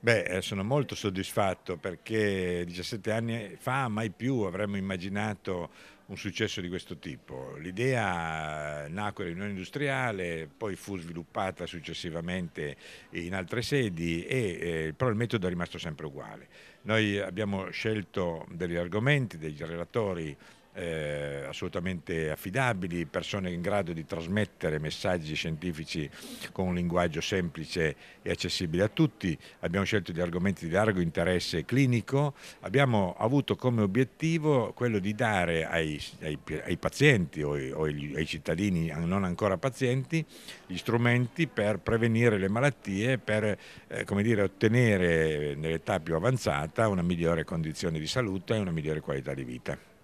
Beh, eh, sono molto soddisfatto perché 17 anni fa mai più avremmo immaginato un successo di questo tipo. L'idea nacque all'Unione Industriale, poi fu sviluppata successivamente in altre sedi, e, eh, però il metodo è rimasto sempre uguale. Noi abbiamo scelto degli argomenti, degli relatori eh, assolutamente affidabili, persone in grado di trasmettere messaggi scientifici con un linguaggio semplice e accessibile a tutti. Abbiamo scelto gli argomenti di largo interesse clinico, abbiamo avuto come obiettivo quello di dare ai, ai, ai pazienti o, o ai, ai cittadini non ancora pazienti gli strumenti per prevenire le malattie, per eh, come dire, ottenere nell'età più avanzata una migliore condizione di salute e una migliore qualità di vita.